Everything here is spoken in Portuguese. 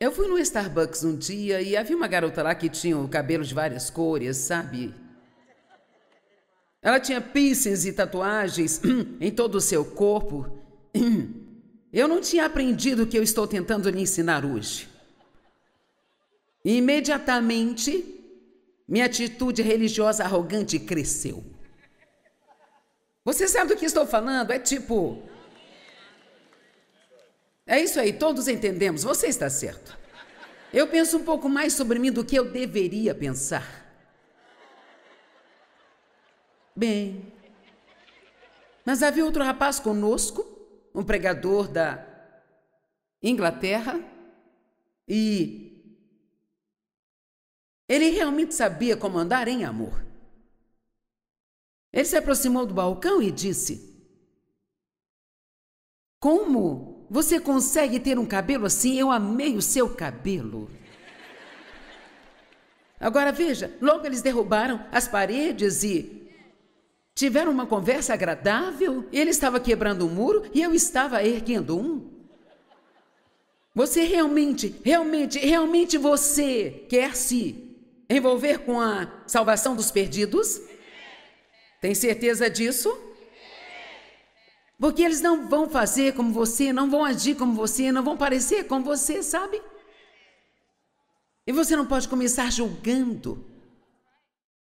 Eu fui no Starbucks um dia e havia uma garota lá que tinha o cabelo de várias cores, sabe? Ela tinha piercings e tatuagens em todo o seu corpo. Eu não tinha aprendido o que eu estou tentando lhe ensinar hoje. Imediatamente, minha atitude religiosa arrogante cresceu. Você sabe do que estou falando? É tipo, é isso aí, todos entendemos, você está certo. Eu penso um pouco mais sobre mim do que eu deveria pensar. Bem, mas havia outro rapaz conosco, um pregador da Inglaterra, e ele realmente sabia como andar em amor. Ele se aproximou do balcão e disse: Como você consegue ter um cabelo assim? Eu amei o seu cabelo. Agora veja, logo eles derrubaram as paredes e tiveram uma conversa agradável. Ele estava quebrando um muro e eu estava erguendo um. Você realmente, realmente, realmente você quer se envolver com a salvação dos perdidos? Tem certeza disso? Porque eles não vão fazer como você, não vão agir como você, não vão parecer como você, sabe? E você não pode começar julgando